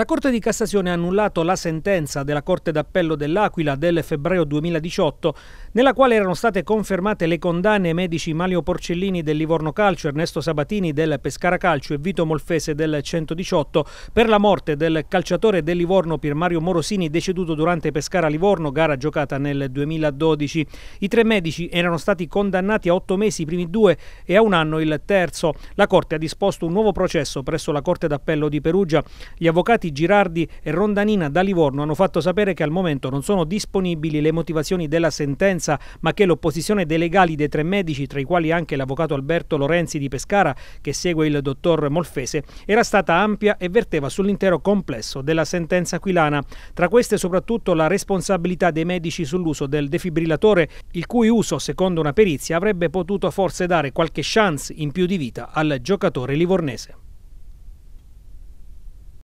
La Corte di Cassazione ha annullato la sentenza della Corte d'Appello dell'Aquila del febbraio 2018, nella quale erano state confermate le condanne ai medici Mario Porcellini del Livorno Calcio, Ernesto Sabatini del Pescara Calcio e Vito Molfese del 118 per la morte del calciatore del Livorno Pier Mario Morosini deceduto durante Pescara-Livorno, gara giocata nel 2012. I tre medici erano stati condannati a otto mesi i primi due e a un anno il terzo. La Corte ha disposto un nuovo processo presso la Corte d'Appello di Perugia. Gli avvocati Girardi e Rondanina da Livorno hanno fatto sapere che al momento non sono disponibili le motivazioni della sentenza, ma che l'opposizione dei legali dei tre medici, tra i quali anche l'avvocato Alberto Lorenzi di Pescara, che segue il dottor Molfese, era stata ampia e verteva sull'intero complesso della sentenza aquilana. Tra queste soprattutto la responsabilità dei medici sull'uso del defibrillatore, il cui uso, secondo una perizia, avrebbe potuto forse dare qualche chance in più di vita al giocatore livornese.